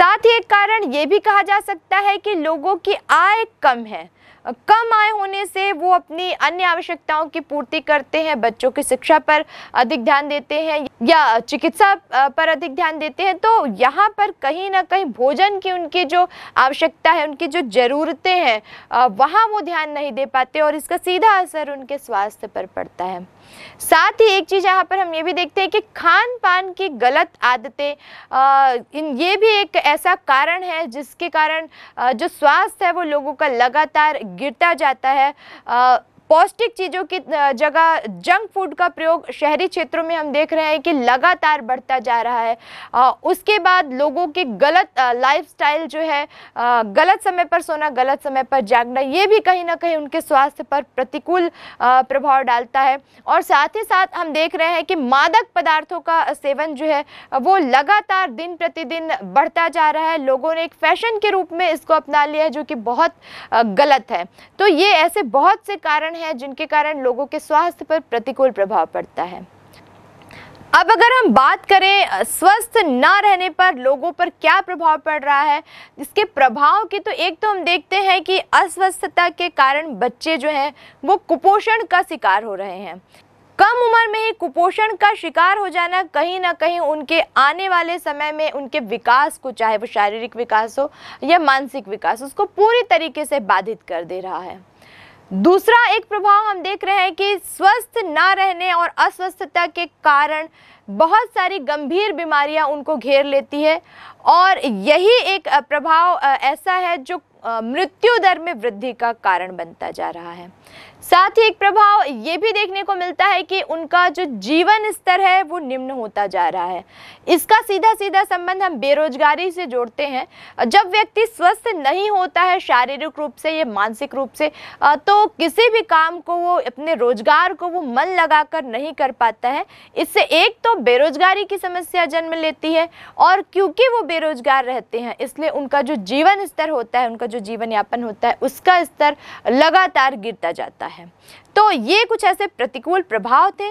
साथ ही एक कारण ये भी कहा जा सकता है कि लोगों की आय कम है कम आय होने से वो अपनी अन्य आवश्यकताओं की पूर्ति करते हैं बच्चों की शिक्षा पर अधिक ध्यान देते हैं या चिकित्सा पर अधिक ध्यान देते हैं तो यहाँ पर कहीं ना कहीं भोजन की उनकी जो आवश्यकता है उनकी जो ज़रूरतें हैं वहाँ वो ध्यान नहीं दे पाते और इसका सीधा असर उनके स्वास्थ्य पर पड़ता है साथ ही एक चीज़ यहाँ पर हम ये भी देखते हैं कि खान पान की गलत आदतें इन ये भी एक ऐसा कारण है जिसके कारण जो स्वास्थ्य है वो लोगों का लगातार गिरता जाता है पौष्टिक चीज़ों की जगह जंक फूड का प्रयोग शहरी क्षेत्रों में हम देख रहे हैं कि लगातार बढ़ता जा रहा है आ, उसके बाद लोगों के गलत लाइफस्टाइल जो है आ, गलत समय पर सोना गलत समय पर जागना ये भी कहीं ना कहीं उनके स्वास्थ्य पर प्रतिकूल प्रभाव डालता है और साथ ही साथ हम देख रहे हैं कि मादक पदार्थों का सेवन जो है वो लगातार दिन प्रतिदिन बढ़ता जा रहा है लोगों ने एक फैशन के रूप में इसको अपना लिया है जो कि बहुत गलत है तो ये ऐसे बहुत से कारण हैं जिनके कारण लोगों के स्वास्थ्य पर प्रतिकूल प्रभाव पड़ता है अब अगर हम बात करें स्वस्थ ना रहने पर लोगों पर क्या प्रभाव पड़ रहा है इसके प्रभाव की तो एक तो हम देखते हैं कि अस्वस्थता के कारण बच्चे जो हैं वो कुपोषण का शिकार हो रहे हैं कम उम्र में ही कुपोषण का शिकार हो जाना कहीं ना कहीं उनके आने वाले समय में उनके विकास को चाहे वो शारीरिक विकास हो या मानसिक विकास उसको पूरी तरीके से बाधित कर दे रहा है दूसरा एक प्रभाव हम देख रहे हैं कि स्वस्थ ना रहने और अस्वस्थता के कारण बहुत सारी गंभीर बीमारियां उनको घेर लेती है और यही एक प्रभाव ऐसा है जो मृत्यु दर में वृद्धि का कारण बनता जा रहा है साथ ही एक प्रभाव ये भी देखने को मिलता है कि उनका जो जीवन स्तर है वो निम्न होता जा रहा है इसका सीधा सीधा संबंध हम बेरोजगारी से जोड़ते हैं जब व्यक्ति स्वस्थ नहीं होता है शारीरिक रूप से या मानसिक रूप से तो किसी भी काम को वो अपने रोजगार को वो मन लगाकर नहीं कर पाता है इससे एक तो बेरोजगारी की समस्या जन्म लेती है और क्योंकि वो बेरोजगार रहते हैं इसलिए उनका जो जीवन स्तर होता है उनका जो जीवन यापन होता है उसका स्तर लगातार गिरता जाता है है तो ये कुछ ऐसे प्रतिकूल प्रभाव थे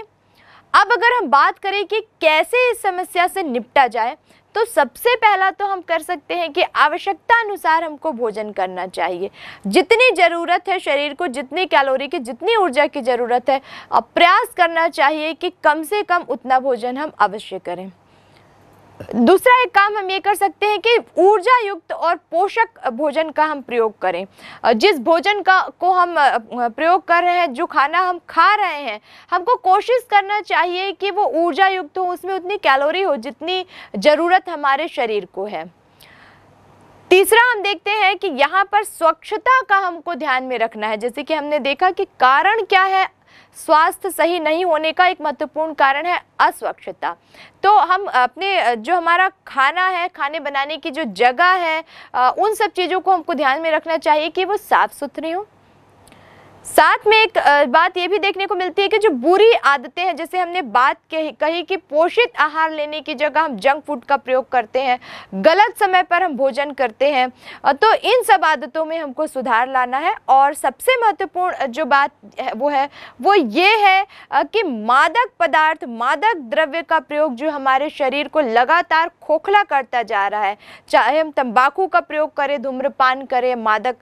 अब अगर हम बात करें कि कैसे इस समस्या से निपटा जाए तो सबसे पहला तो हम कर सकते हैं कि आवश्यकता अनुसार हमको भोजन करना चाहिए जितनी ज़रूरत है शरीर को जितनी कैलोरी की जितनी ऊर्जा की ज़रूरत है प्रयास करना चाहिए कि कम से कम उतना भोजन हम अवश्य करें दूसरा एक काम हम ये कर सकते हैं कि ऊर्जा युक्त और पोषक भोजन का हम प्रयोग करें जिस भोजन का को हम प्रयोग कर रहे हैं जो खाना हम खा रहे हैं हमको कोशिश करना चाहिए कि वो ऊर्जा युक्त हो उसमें उतनी कैलोरी हो जितनी ज़रूरत हमारे शरीर को है तीसरा हम देखते हैं कि यहाँ पर स्वच्छता का हमको ध्यान में रखना है जैसे कि हमने देखा कि कारण क्या है स्वास्थ्य सही नहीं होने का एक महत्वपूर्ण कारण है अस्वच्छता तो हम अपने जो हमारा खाना है खाने बनाने की जो जगह है उन सब चीज़ों को हमको ध्यान में रखना चाहिए कि वो साफ़ सुथरी हों साथ में एक बात ये भी देखने को मिलती है कि जो बुरी आदतें हैं जैसे हमने बात कही कही कि पोषित आहार लेने की जगह हम जंक फूड का प्रयोग करते हैं गलत समय पर हम भोजन करते हैं तो इन सब आदतों में हमको सुधार लाना है और सबसे महत्वपूर्ण जो बात है, वो है वो ये है कि मादक पदार्थ मादक द्रव्य का प्रयोग जो हमारे शरीर को लगातार खोखला करता जा रहा है चाहे हम तम्बाकू का प्रयोग करें धूम्रपान करें मादक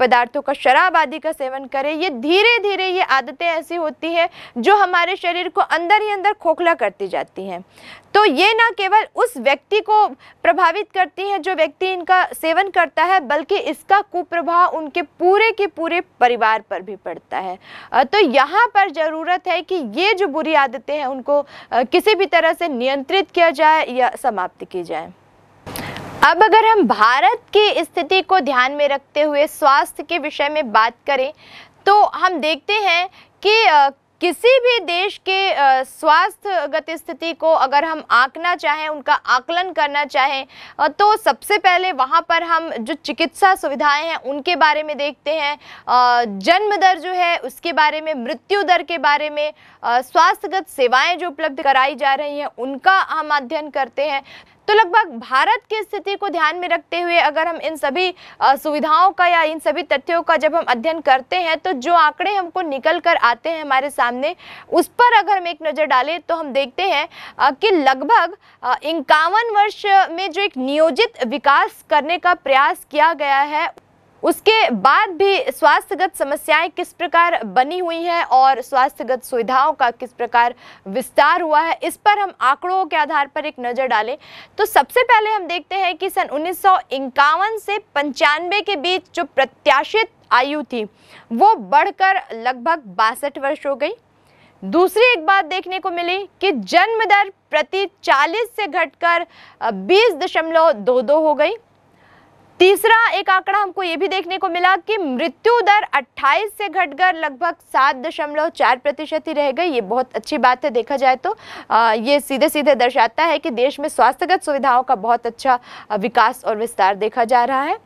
पदार्थों का शराब आदि का सेवन करें ये ये धीरे धीरे ये आदतें ऐसी होती है जो हमारे शरीर को अंदर ही अंदर खोखला करती जाती हैं तो ये ना केवल उस व्यक्ति को प्रभावित करती हैं जो व्यक्ति इनका सेवन करता है बल्कि इसका कुप्रभाव उनके पूरे के पूरे परिवार पर भी पड़ता है तो यहाँ पर ज़रूरत है कि ये जो बुरी आदतें हैं उनको किसी भी तरह से नियंत्रित किया जाए या समाप्त की जाए अब अगर हम भारत की स्थिति को ध्यान में रखते हुए स्वास्थ्य के विषय में बात करें तो हम देखते हैं कि किसी भी देश के स्वास्थ्यगत स्थिति को अगर हम आंकना चाहें उनका आकलन करना चाहें तो सबसे पहले वहाँ पर हम जो चिकित्सा सुविधाएं हैं उनके बारे में देखते हैं जन्म दर जो है उसके बारे में मृत्यु दर के बारे में स्वास्थ्यगत सेवाएं जो उपलब्ध कराई जा रही हैं उनका हम अध्ययन करते हैं तो लगभग भारत की स्थिति को ध्यान में रखते हुए अगर हम इन सभी सुविधाओं का या इन सभी तथ्यों का जब हम अध्ययन करते हैं तो जो आंकड़े हमको निकल कर आते हैं हमारे सामने उस पर अगर हम एक नज़र डालें तो हम देखते हैं कि लगभग इक्यावन वर्ष में जो एक नियोजित विकास करने का प्रयास किया गया है उसके बाद भी स्वास्थ्यगत समस्याएं किस प्रकार बनी हुई हैं और स्वास्थ्यगत सुविधाओं का किस प्रकार विस्तार हुआ है इस पर हम आंकड़ों के आधार पर एक नज़र डालें तो सबसे पहले हम देखते हैं कि सन उन्नीस से पंचानवे के बीच जो प्रत्याशित आयु थी वो बढ़कर लगभग बासठ वर्ष हो गई दूसरी एक बात देखने को मिली कि जन्म दर प्रति चालीस से घटकर बीस दशमलव दो दो हो गई तीसरा एक आंकड़ा हमको ये भी देखने को मिला कि मृत्यु दर 28 से घटकर लगभग सात दशमलव चार प्रतिशत ही रह गई ये बहुत अच्छी बात है देखा जाए तो आ, ये सीधे सीधे दर्शाता है कि देश में स्वास्थ्यगत सुविधाओं का बहुत अच्छा विकास और विस्तार देखा जा रहा है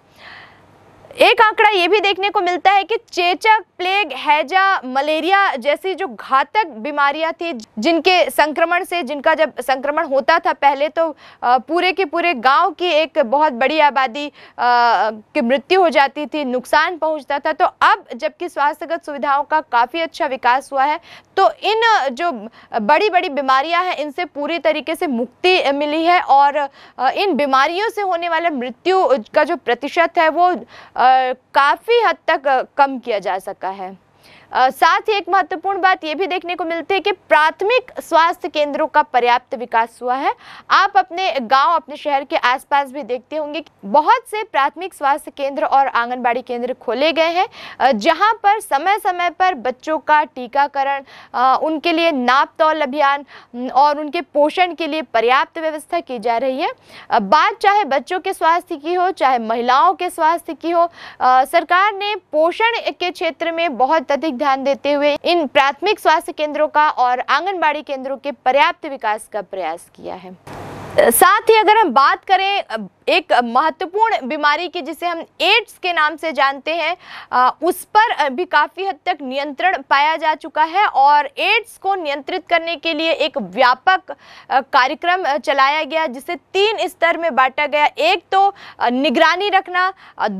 एक आंकड़ा ये भी देखने को मिलता है कि चेचक प्लेग हैजा मलेरिया जैसी जो घातक बीमारियां थी जिनके संक्रमण से जिनका जब संक्रमण होता था पहले तो पूरे के पूरे गांव की एक बहुत बड़ी आबादी की मृत्यु हो जाती थी नुकसान पहुंचता था तो अब जबकि स्वास्थ्यगत सुविधाओं का काफ़ी अच्छा विकास हुआ है तो इन जो बड़ी बड़ी बीमारियां हैं इनसे पूरी तरीके से मुक्ति मिली है और इन बीमारियों से होने वाला मृत्यु का जो प्रतिशत है वो काफ़ी हद तक कम किया जा सका है साथ ही एक महत्वपूर्ण बात ये भी देखने को मिलती है कि प्राथमिक स्वास्थ्य केंद्रों का पर्याप्त विकास हुआ है आप अपने गांव अपने शहर के आसपास भी देखते होंगे कि बहुत से प्राथमिक स्वास्थ्य केंद्र और आंगनबाड़ी केंद्र खोले गए हैं जहां पर समय समय पर बच्चों का टीकाकरण उनके लिए नाप तौल अभियान और उनके पोषण के लिए पर्याप्त व्यवस्था की जा रही है बात चाहे बच्चों के स्वास्थ्य की हो चाहे महिलाओं के स्वास्थ्य की हो सरकार ने पोषण के क्षेत्र में बहुत अधिक ध्यान देते हुए इन प्राथमिक स्वास्थ्य केंद्रों का और आंगनबाड़ी केंद्रों के पर्याप्त विकास का प्रयास किया है साथ ही अगर हम बात करें एक महत्वपूर्ण बीमारी की जिसे हम एड्स के नाम से जानते हैं उस पर भी काफ़ी हद तक नियंत्रण पाया जा चुका है और एड्स को नियंत्रित करने के लिए एक व्यापक कार्यक्रम चलाया गया जिसे तीन स्तर में बांटा गया एक तो निगरानी रखना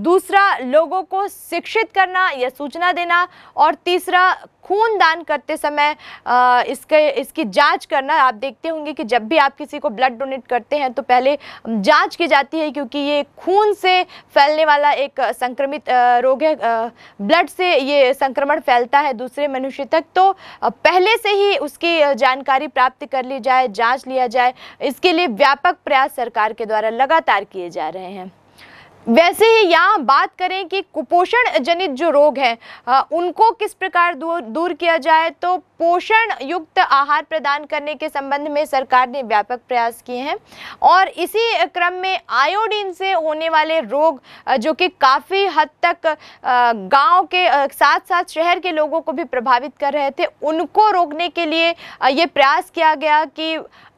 दूसरा लोगों को शिक्षित करना या सूचना देना और तीसरा खून दान करते समय इसके इसकी जांच करना आप देखते होंगे कि जब भी आप किसी को ब्लड डोनेट करते हैं तो पहले जांच की जाती जाती है क्योंकि ये खून से फैलने वाला एक संक्रमित रोग है ब्लड से ये संक्रमण फैलता है दूसरे मनुष्य तक तो पहले से ही उसकी जानकारी प्राप्त कर ली जाए जांच लिया जाए इसके लिए व्यापक प्रयास सरकार के द्वारा लगातार किए जा रहे हैं वैसे ही यहाँ बात करें कि कुपोषण जनित जो रोग हैं उनको किस प्रकार दूर दूर किया जाए तो पोषण युक्त आहार प्रदान करने के संबंध में सरकार ने व्यापक प्रयास किए हैं और इसी क्रम में आयोडीन से होने वाले रोग जो कि काफ़ी हद तक गांव के साथ साथ शहर के लोगों को भी प्रभावित कर रहे थे उनको रोकने के लिए ये प्रयास किया गया कि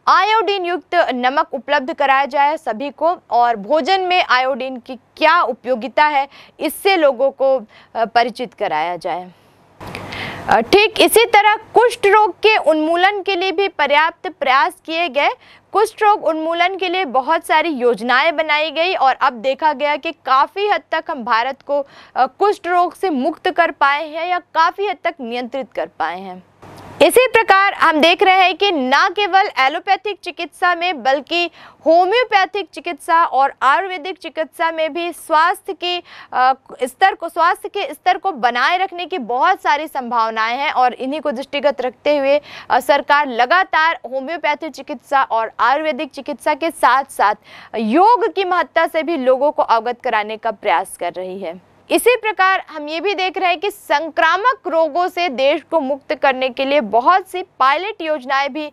आयोडीन युक्त नमक उपलब्ध कराया जाए सभी को और भोजन में आयोडीन की क्या उपयोगिता है इससे लोगों को परिचित कराया जाए ठीक इसी तरह कुष्ठ रोग के उन्मूलन के लिए भी पर्याप्त प्रयास किए गए कुष्ठ रोग उन्मूलन के लिए बहुत सारी योजनाएं बनाई गई और अब देखा गया कि काफ़ी हद तक हम भारत को कुष्ठ रोग से मुक्त कर पाए हैं या काफ़ी हद तक नियंत्रित कर पाए हैं इसी प्रकार हम देख रहे हैं कि न केवल एलोपैथिक चिकित्सा में बल्कि होम्योपैथिक चिकित्सा और आयुर्वेदिक चिकित्सा में भी स्वास्थ्य के स्तर को स्वास्थ्य के स्तर को बनाए रखने की बहुत सारी संभावनाएं हैं और इन्हीं को दृष्टिगत रखते हुए सरकार लगातार होम्योपैथिक चिकित्सा और आयुर्वेदिक चिकित्सा के साथ साथ योग की महत्ता से भी लोगों को अवगत कराने का प्रयास कर रही है इसी प्रकार हम ये भी देख रहे हैं कि संक्रामक रोगों से देश को मुक्त करने के लिए बहुत सी पायलट योजनाएं भी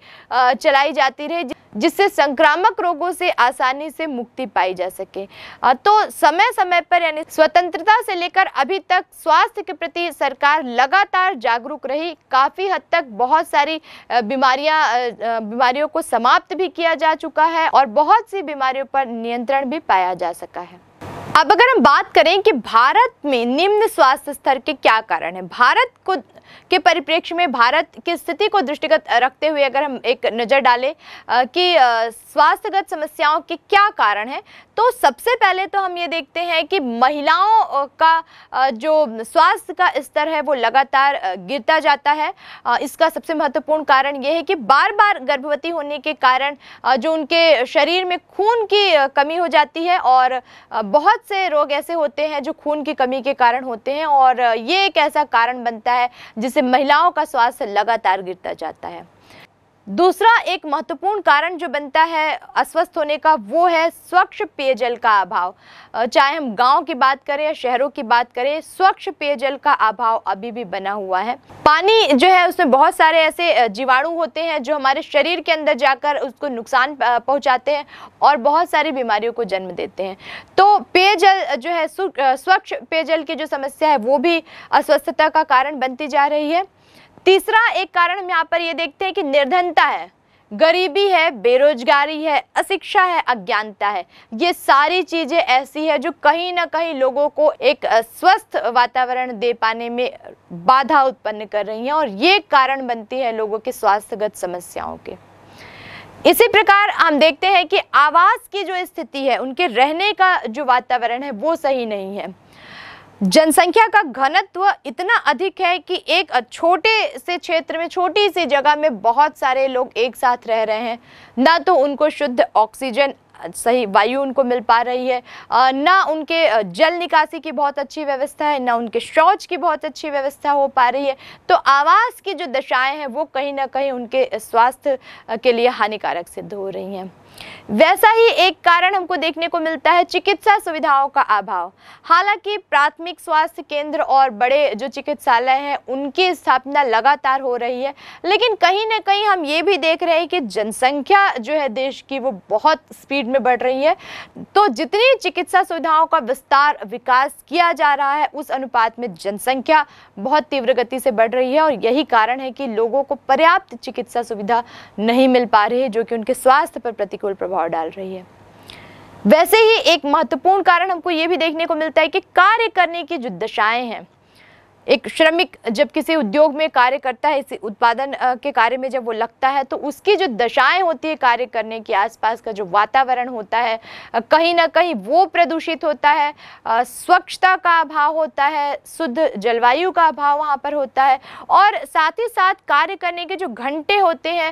चलाई जाती रही जिससे संक्रामक रोगों से आसानी से मुक्ति पाई जा सके तो समय समय पर यानी स्वतंत्रता से लेकर अभी तक स्वास्थ्य के प्रति सरकार लगातार जागरूक रही काफ़ी हद तक बहुत सारी बीमारियां बीमारियों को समाप्त भी किया जा चुका है और बहुत सी बीमारियों पर नियंत्रण भी पाया जा सका है अब अगर हम बात करें कि भारत में निम्न स्वास्थ्य स्तर के क्या कारण है भारत को के परिप्रेक्ष्य में भारत की स्थिति को दृष्टिगत रखते हुए अगर हम एक नज़र डालें कि स्वास्थ्यगत समस्याओं के क्या कारण हैं तो सबसे पहले तो हम ये देखते हैं कि महिलाओं का जो स्वास्थ्य का स्तर है वो लगातार गिरता जाता है इसका सबसे महत्वपूर्ण कारण ये है कि बार बार गर्भवती होने के कारण जो उनके शरीर में खून की कमी हो जाती है और बहुत से रोग ऐसे होते हैं जो खून की कमी के कारण होते हैं और ये एक ऐसा कारण बनता है जिससे महिलाओं का स्वास्थ्य लगातार गिरता जाता है दूसरा एक महत्वपूर्ण कारण जो बनता है अस्वस्थ होने का वो है स्वच्छ पेयजल का अभाव चाहे हम गांव की बात करें या शहरों की बात करें स्वच्छ पेयजल का अभाव अभी भी बना हुआ है पानी जो है उसमें बहुत सारे ऐसे जीवाणु होते हैं जो हमारे शरीर के अंदर जाकर उसको नुकसान पहुंचाते हैं और बहुत सारी बीमारियों को जन्म देते हैं तो पेयजल जो है स्वच्छ पेयजल की जो समस्या है वो भी अस्वस्थता का कारण बनती जा रही है तीसरा एक कारण हम यहाँ पर ये देखते हैं कि निर्धनता है गरीबी है बेरोजगारी है अशिक्षा है अज्ञानता है ये सारी चीज़ें ऐसी है जो कहीं ना कहीं लोगों को एक स्वस्थ वातावरण दे पाने में बाधा उत्पन्न कर रही हैं और ये कारण बनती है लोगों के स्वास्थ्यगत समस्याओं के इसी प्रकार हम देखते हैं कि आवास की जो स्थिति है उनके रहने का जो वातावरण है वो सही नहीं है जनसंख्या का घनत्व इतना अधिक है कि एक छोटे से क्षेत्र में छोटी सी जगह में बहुत सारे लोग एक साथ रह रहे हैं ना तो उनको शुद्ध ऑक्सीजन सही वायु उनको मिल पा रही है ना उनके जल निकासी की बहुत अच्छी व्यवस्था है ना उनके शौच की बहुत अच्छी व्यवस्था हो पा रही है तो आवास की जो दशाएं हैं वो कहीं ना कहीं उनके स्वास्थ्य के लिए हानिकारक सिद्ध हो रही हैं वैसा ही एक कारण हमको देखने को मिलता है चिकित्सा सुविधाओं का अभाव हालांकि प्राथमिक स्वास्थ्य केंद्र और बड़े जो चिकित्सालय हैं उनकी स्थापना लगातार हो रही है लेकिन कहीं ना कहीं हम ये भी देख रहे हैं कि जनसंख्या जो है देश की वो बहुत स्पीड में बढ़ रही है तो जितनी चिकित्सा सुविधाओं का विस्तार विकास किया जा रहा है उस अनुपात में जनसंख्या बहुत तीव्र गति से बढ़ रही है और यही कारण है कि लोगों को पर्याप्त चिकित्सा सुविधा नहीं मिल पा रही है जो कि उनके स्वास्थ्य पर प्रतिकूल प्रतिकूल प्रभाव डाल रही है वैसे ही एक महत्वपूर्ण कारण हमको ये भी देखने को मिलता है कि कार्य करने की जो दशाएं हैं एक श्रमिक जब किसी उद्योग में कार्य करता है इसी उत्पादन के कार्य में जब वो लगता है तो उसकी जो दशाएं होती है कार्य करने के आसपास का जो वातावरण होता है कहीं ना कहीं वो प्रदूषित होता है स्वच्छता का अभाव होता है शुद्ध जलवायु का अभाव वहाँ पर होता है और साथ ही साथ कार्य करने के जो घंटे होते हैं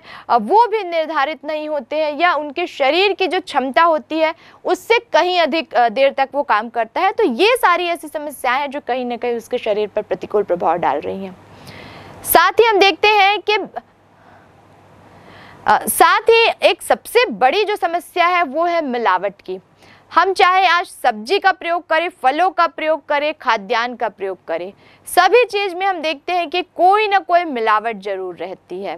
वो भी निर्धारित नहीं होते हैं या उनके शरीर की जो क्षमता होती है उससे कहीं अधिक देर तक वो काम करता है तो ये सारी ऐसी समस्याएँ हैं जो कहीं ना कहीं उसके शरीर पर प्रतिकूल प्रभाव डाल रही हैं साथ ही हम देखते हैं कि आ, साथ ही एक सबसे बड़ी जो समस्या है वो है मिलावट की हम चाहे आज सब्जी का प्रयोग करें फलों का प्रयोग करें खाद्यान्न का प्रयोग करें सभी चीज़ में हम देखते हैं कि कोई ना कोई मिलावट ज़रूर रहती है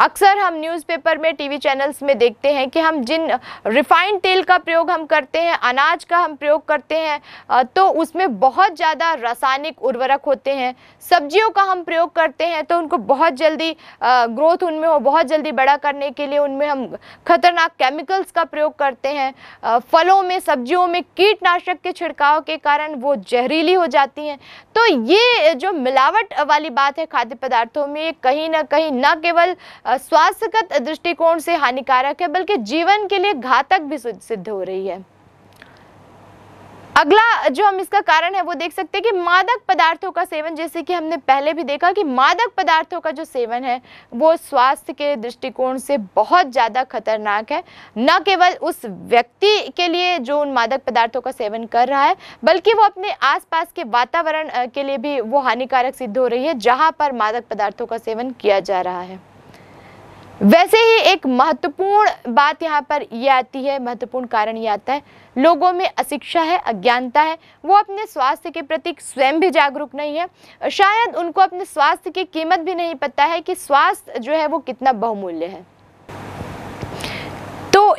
अक्सर हम न्यूज़पेपर में टीवी चैनल्स में देखते हैं कि हम जिन रिफाइंड तेल का प्रयोग हम करते हैं अनाज का हम प्रयोग करते हैं तो उसमें बहुत ज़्यादा रासायनिक उर्वरक होते हैं सब्जियों का हम प्रयोग करते हैं तो उनको बहुत जल्दी ग्रोथ उनमें हो बहुत जल्दी बड़ा करने के लिए उनमें हम खतरनाक केमिकल्स का प्रयोग करते हैं फलों में सब्जियों में कीटनाशक के छिड़काव के कारण वो जहरीली हो जाती हैं तो ये जो मिलावट वाली बात है खाद्य पदार्थों में कहीं ना कहीं न केवल स्वास्थ्यगत दृष्टिकोण से हानिकारक है बल्कि जीवन के लिए घातक भी सिद्ध हो रही है अगला जो हम इसका कारण है वो देख सकते हैं कि मादक पदार्थों का सेवन जैसे कि हमने पहले भी देखा कि मादक पदार्थों का जो सेवन है वो स्वास्थ्य के दृष्टिकोण से बहुत ज़्यादा खतरनाक है न केवल उस व्यक्ति के लिए जो उन मादक पदार्थों का सेवन कर रहा है बल्कि वो अपने आसपास के वातावरण के लिए भी वो हानिकारक सिद्ध हो रही है जहाँ पर मादक पदार्थों का सेवन किया जा रहा है वैसे ही एक महत्वपूर्ण बात यहाँ पर ये आती है महत्वपूर्ण कारण ये आता है लोगों में अशिक्षा है अज्ञानता है वो अपने स्वास्थ्य के प्रति स्वयं भी जागरूक नहीं है शायद उनको अपने स्वास्थ्य की कीमत भी नहीं पता है कि स्वास्थ्य जो है वो कितना बहुमूल्य है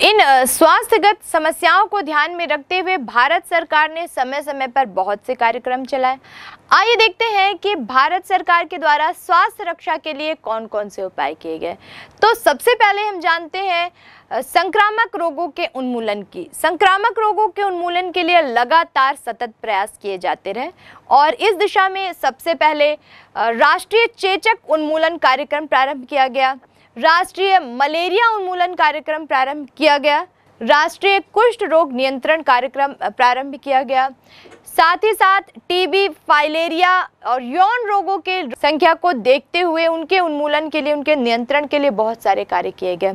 इन स्वास्थ्यगत समस्याओं को ध्यान में रखते हुए भारत सरकार ने समय समय पर बहुत से कार्यक्रम चलाए आइए देखते हैं कि भारत सरकार के द्वारा स्वास्थ्य रक्षा के लिए कौन कौन से उपाय किए गए तो सबसे पहले हम जानते हैं संक्रामक रोगों के उन्मूलन की संक्रामक रोगों के उन्मूलन के लिए लगातार सतत प्रयास किए जाते रहे और इस दिशा में सबसे पहले राष्ट्रीय चेचक उन्मूलन कार्यक्रम प्रारंभ किया गया राष्ट्रीय मलेरिया उन्मूलन कार्यक्रम प्रारंभ किया गया राष्ट्रीय कुष्ठ रोग नियंत्रण कार्यक्रम प्रारंभ किया गया साथ ही साथ टीबी फाइलेरिया और यौन रोगों के संख्या को देखते हुए उनके उन्मूलन के लिए उनके नियंत्रण के लिए बहुत सारे कार्य किए गए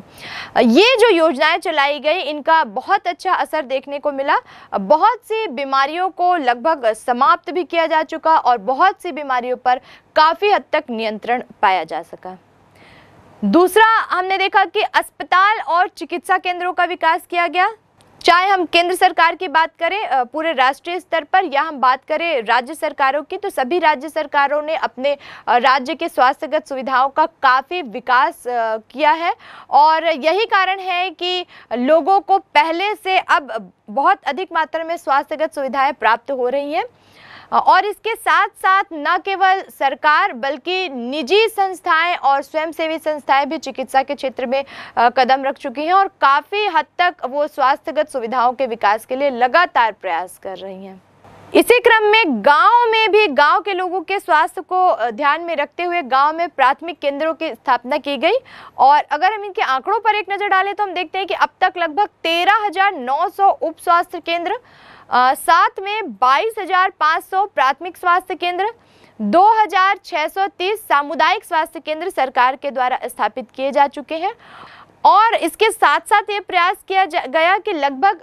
ये जो योजनाएं चलाई गई इनका बहुत अच्छा असर देखने को मिला बहुत सी बीमारियों को लगभग समाप्त भी किया जा चुका और बहुत सी बीमारियों पर काफ़ी हद तक नियंत्रण पाया जा सका दूसरा हमने देखा कि अस्पताल और चिकित्सा केंद्रों का विकास किया गया चाहे हम केंद्र सरकार की बात करें पूरे राष्ट्रीय स्तर पर या हम बात करें राज्य सरकारों की तो सभी राज्य सरकारों ने अपने राज्य के स्वास्थ्यगत सुविधाओं का काफ़ी विकास किया है और यही कारण है कि लोगों को पहले से अब बहुत अधिक मात्रा में स्वास्थ्यगत सुविधाएं प्राप्त हो रही हैं और इसके साथ साथ न केवल सरकार बल्कि निजी संस्थाएं और स्वयंसेवी संस्थाएं भी चिकित्सा के क्षेत्र में कदम रख चुकी हैं और काफ़ी हद तक वो स्वास्थ्यगत सुविधाओं के विकास के लिए लगातार प्रयास कर रही हैं इसी क्रम में गांव में भी गांव के लोगों के स्वास्थ्य को ध्यान में रखते हुए गांव में प्राथमिक केंद्रों की स्थापना की गई और अगर हम इनके आंकड़ों पर एक नज़र डालें तो हम देखते हैं कि अब तक लगभग 13,900 उप स्वास्थ्य केंद्र साथ में बाईस प्राथमिक स्वास्थ्य केंद्र 2630 सामुदायिक स्वास्थ्य केंद्र सरकार के द्वारा स्थापित किए जा चुके हैं और इसके साथ साथ ये प्रयास किया गया कि लगभग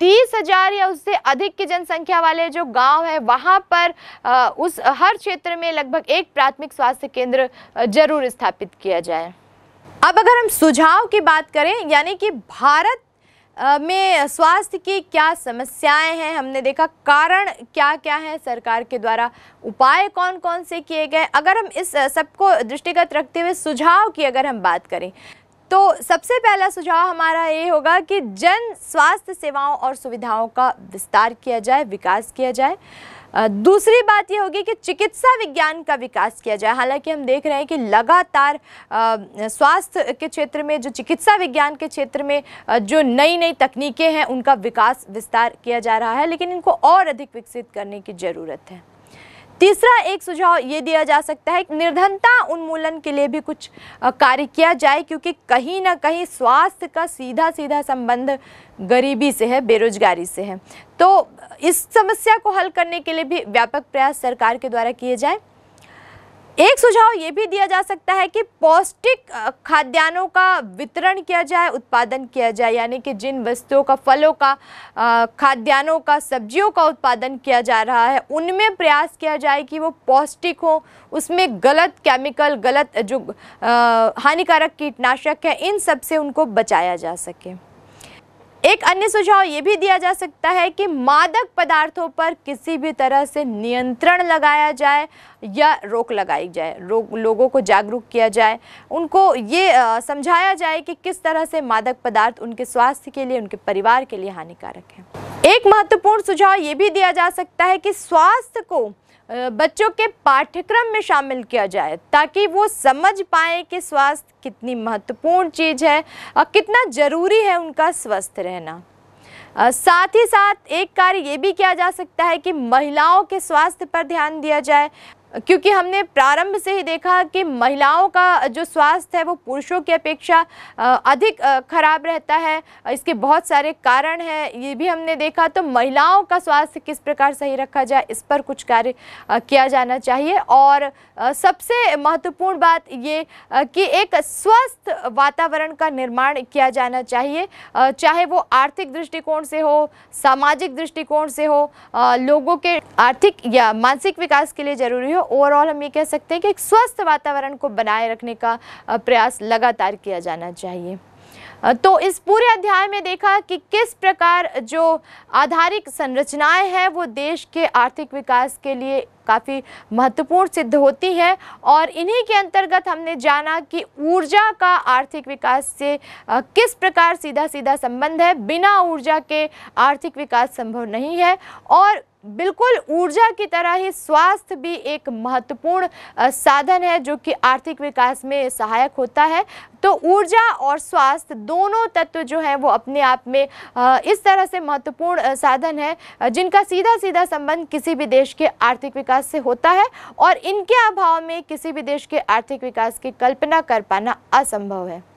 तीस हजार या उससे अधिक की जनसंख्या वाले जो गांव है वहां पर उस हर क्षेत्र में लगभग एक प्राथमिक स्वास्थ्य केंद्र जरूर स्थापित किया जाए अब अगर हम सुझाव की बात करें यानी कि भारत में स्वास्थ्य की क्या समस्याएं हैं हमने देखा कारण क्या क्या है सरकार के द्वारा उपाय कौन कौन से किए गए अगर हम इस सबको दृष्टिगत रखते हुए सुझाव की अगर हम बात करें तो सबसे पहला सुझाव हमारा ये होगा कि जन स्वास्थ्य सेवाओं और सुविधाओं का विस्तार किया जाए विकास किया जाए दूसरी बात यह होगी कि चिकित्सा विज्ञान का विकास किया जाए हालांकि हम देख रहे हैं कि लगातार स्वास्थ्य के क्षेत्र में जो चिकित्सा विज्ञान के क्षेत्र में जो नई नई तकनीकें हैं उनका विकास विस्तार किया जा रहा है लेकिन इनको और अधिक विकसित करने की ज़रूरत है तीसरा एक सुझाव ये दिया जा सकता है कि निर्धनता उन्मूलन के लिए भी कुछ कार्य किया जाए क्योंकि कहीं ना कहीं स्वास्थ्य का सीधा सीधा संबंध गरीबी से है बेरोजगारी से है तो इस समस्या को हल करने के लिए भी व्यापक प्रयास सरकार के द्वारा किए जाएँ एक सुझाव ये भी दिया जा सकता है कि पौष्टिक खाद्यान्नों का वितरण किया जाए उत्पादन किया जाए यानी कि जिन वस्तुओं का फलों का खाद्यान्नों का सब्जियों का उत्पादन किया जा रहा है उनमें प्रयास किया जाए कि वो पौष्टिक हो उसमें गलत केमिकल गलत जो हानिकारक कीटनाशक है इन सब से उनको बचाया जा सके एक अन्य सुझाव ये भी दिया जा सकता है कि मादक पदार्थों पर किसी भी तरह से नियंत्रण लगाया जाए या रोक लगाई जाए रोक लोगों को जागरूक किया जाए उनको ये समझाया जाए कि किस तरह से मादक पदार्थ उनके स्वास्थ्य के लिए उनके परिवार के लिए हानिकारक है एक महत्वपूर्ण सुझाव ये भी दिया जा सकता है कि स्वास्थ्य को बच्चों के पाठ्यक्रम में शामिल किया जाए ताकि वो समझ पाए कि स्वास्थ्य कितनी महत्वपूर्ण चीज़ है और कितना ज़रूरी है उनका स्वस्थ रहना साथ ही साथ एक कार्य ये भी किया जा सकता है कि महिलाओं के स्वास्थ्य पर ध्यान दिया जाए क्योंकि हमने प्रारंभ से ही देखा कि महिलाओं का जो स्वास्थ्य है वो पुरुषों की अपेक्षा अधिक खराब रहता है इसके बहुत सारे कारण हैं ये भी हमने देखा तो महिलाओं का स्वास्थ्य किस प्रकार सही रखा जाए इस पर कुछ कार्य किया जाना चाहिए और सबसे महत्वपूर्ण बात ये कि एक स्वस्थ वातावरण का निर्माण किया जाना चाहिए चाहे वो आर्थिक दृष्टिकोण से हो सामाजिक दृष्टिकोण से हो लोगों के आर्थिक या मानसिक विकास के लिए ज़रूरी हो है ओवरऑल हम ये कह सकते हैं कि एक स्वस्थ वातावरण को बनाए रखने का प्रयास लगातार किया जाना चाहिए तो इस पूरे अध्याय में देखा कि किस प्रकार जो आधारिक संरचनाएं हैं वो देश के आर्थिक विकास के लिए काफ़ी महत्वपूर्ण सिद्ध होती है और इन्हीं के अंतर्गत हमने जाना कि ऊर्जा का आर्थिक विकास से किस प्रकार सीधा सीधा संबंध है बिना ऊर्जा के आर्थिक विकास संभव नहीं है और बिल्कुल ऊर्जा की तरह ही स्वास्थ्य भी एक महत्वपूर्ण साधन है जो कि आर्थिक विकास में सहायक होता है तो ऊर्जा और स्वास्थ्य दोनों तत्व जो हैं वो अपने आप में इस तरह से महत्वपूर्ण साधन है जिनका सीधा सीधा संबंध किसी भी देश के आर्थिक विकास से होता है और इनके अभाव में किसी भी देश के आर्थिक विकास की कल्पना कर पाना असंभव है